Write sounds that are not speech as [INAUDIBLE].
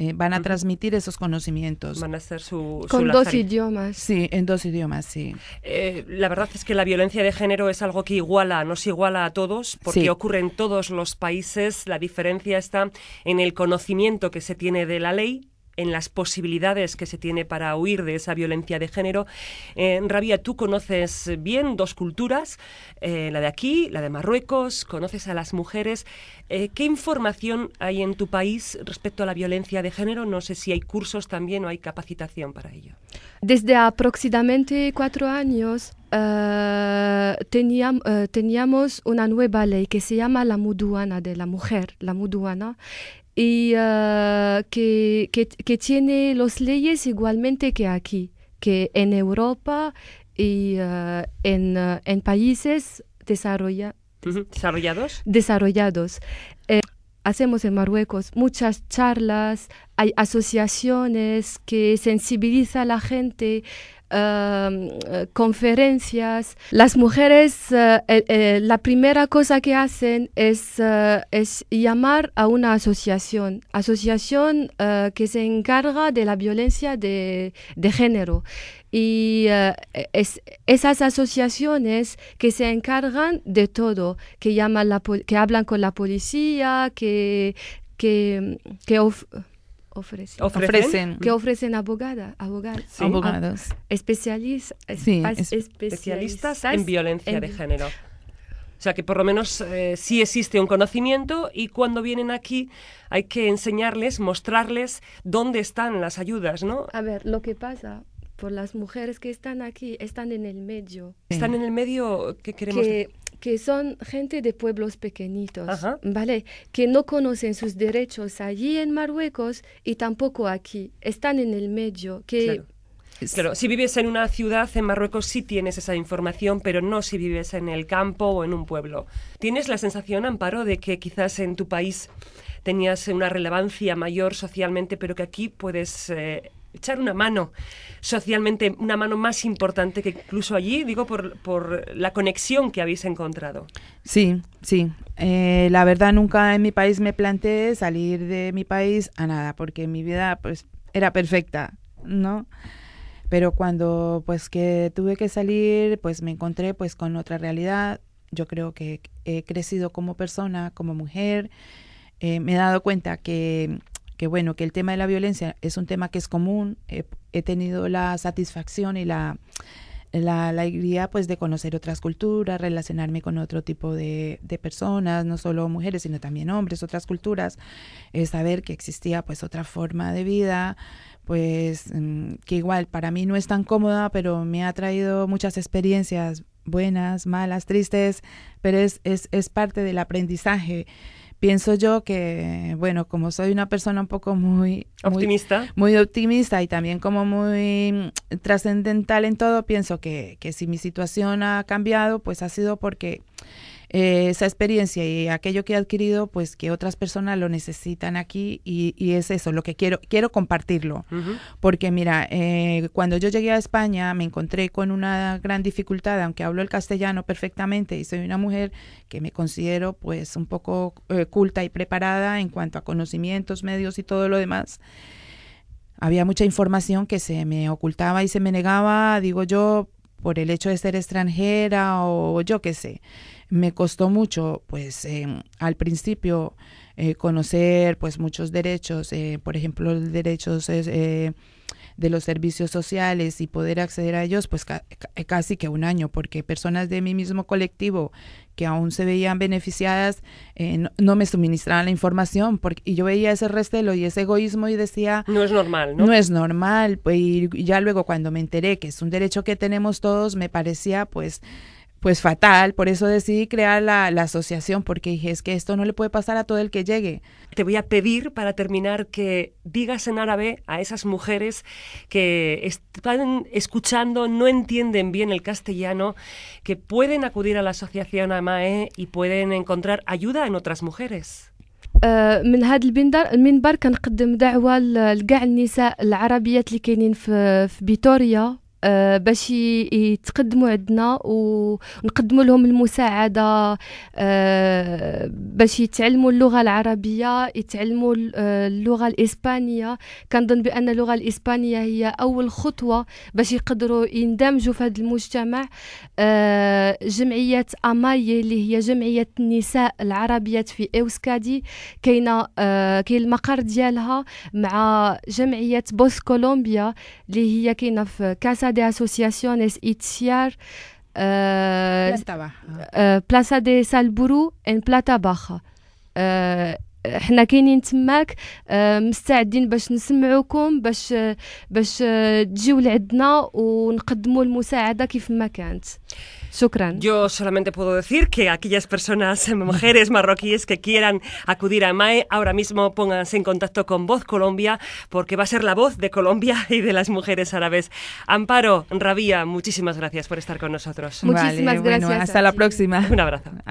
Eh, van a transmitir esos conocimientos. Van a ser su... Con dos idiomas. Sí, en dos idiomas, sí. Eh, la verdad es que la violencia de género es algo que iguala, nos iguala a todos, porque ocurre en todos los países. La diferencia está en el conocimiento que se tiene de la ley en las posibilidades que se tiene para huir de esa violencia de género. Eh, Rabia, tú conoces bien dos culturas, eh, la de aquí, la de Marruecos, conoces a las mujeres. Eh, ¿Qué información hay en tu país respecto a la violencia de género? No sé si hay cursos también o hay capacitación para ello. Desde aproximadamente cuatro años teníamos, teníamos una nueva ley que se llama la muduana de la mujer, la muduana, y ah, que, que, tiene las leyes igualmente que aquí, que en Europa y ah, ah, en, países desarrolla, desarrollados. Desarrollados. Eh, hacemos en Marruecos muchas charlas, hay asociaciones que sensibilizan a la gente, eh, conferencias. Las mujeres, eh, eh, la primera cosa que hacen es, es llamar a una asociación, asociación que se encarga de la violencia de, género. Y esas asociaciones que se encargan de todo, que, llaman la, que hablan con la policía, que, que, ofrecen. Que ofrecen abogada, abogados. especialistas en violencia de género. O sea que por lo menos eh, sí existe un conocimiento y cuando vienen aquí hay que enseñarles, mostrarles dónde están las ayudas, ¿no? A ver, lo que pasa por las mujeres que están aquí, están en el medio. Están en el medio, ¿qué queremos decir? que son gente de pueblos pequeñitos, ¿vale? Que no conocen sus derechos allí en Marruecos y tampoco aquí. Están en el medio, que... Claro. si vives en una ciudad en Marruecos sí tienes esa información, pero no si vives en el campo o en un pueblo. ¿Tienes la sensación, Amparo, de que quizás en tu país tenías una relevancia mayor socialmente, pero que aquí puedes eh, echar una mano socialmente, una mano más importante que incluso allí, digo, por, la conexión que habéis encontrado. Sí, sí. Eh, la verdad, nunca en mi país me planteé salir de mi país a nada, porque mi vida pues era perfecta, ¿no? Pero cuando pues que tuve que salir, pues me encontré pues con otra realidad. Yo creo que he crecido como persona, como mujer. Eh, me he dado cuenta que que bueno, que el tema de la violencia es un tema que es común. He, tenido la satisfacción y la, la, alegría pues de conocer otras culturas, relacionarme con otro tipo de, personas, no solo mujeres, sino también hombres, otras culturas, es saber que existía pues otra forma de vida, pues mm, que igual para mí no es tan cómoda, pero me ha traído muchas experiencias buenas, malas, tristes, pero es, es, es parte del aprendizaje pienso yo que, bueno, como soy una persona un poco muy... Optimista. Muy, optimista y también como muy mm, trascendental en todo, pienso que, que si mi situación ha cambiado, pues ha sido porque eh, esa experiencia y aquello que he adquirido, pues que otras personas lo necesitan aquí y, es eso, lo que quiero, quiero compartirlo. Porque mira, eh, cuando yo llegué a España me encontré con una gran dificultad, aunque hablo el castellano perfectamente y soy una mujer que me considero pues un poco eh, culta y preparada en cuanto a conocimientos, medios y todo lo demás había mucha información que se me ocultaba y se me negaba, digo yo, por el hecho de ser extranjera o yo qué sé. Me costó mucho, pues eh, al principio, eh, conocer pues muchos derechos, eh, por ejemplo, los derechos de los servicios sociales y poder acceder a ellos, pues casi que un año, porque personas de mi mismo colectivo que aún se veían beneficiadas no, me suministraban la información porque y yo veía ese restelo y ese egoísmo y decía no es normal no, no es normal pues y ya luego cuando me enteré que es un derecho que tenemos todos me parecía pues pues fatal, por eso decidí crear la, asociación, porque dije, es que esto no le puede pasar a todo el que llegue. Te voy a pedir para terminar que digas en árabe a esas mujeres que están escuchando, no entienden bien el castellano, que pueden acudir a la asociación AMAE y pueden encontrar ayuda en otras mujeres. Uh, من آه، باش يتقدموا عندنا ونقدموا لهم المساعده آه، باش يتعلموا اللغه العربيه يتعلموا آه، اللغه الاسبانيه كنظن بان اللغه الاسبانيه هي اول خطوه باش يقدروا يندمجوا في هذا المجتمع جمعيه اماي اللي هي جمعيه النساء العربيات في اوسكادي كاينه كاين المقر ديالها مع جمعيه بوس كولومبيا اللي هي كاينه في كاسا de Asociaciones ITSIAR eh, Plaza, eh, Plaza de Salburu en Plata Baja. Eh, yo solamente puedo decir que aquellas personas, [LAUGHS] mujeres marroquíes que quieran acudir a MAE, ahora mismo pónganse en contacto con Voz Colombia, porque va a ser la voz de Colombia [LAUGHS] y de las mujeres árabes. Amparo, Rabia muchísimas gracias por estar con nosotros. Muchísimas gracias. hasta la próxima. Un abrazo. [LAUGHS]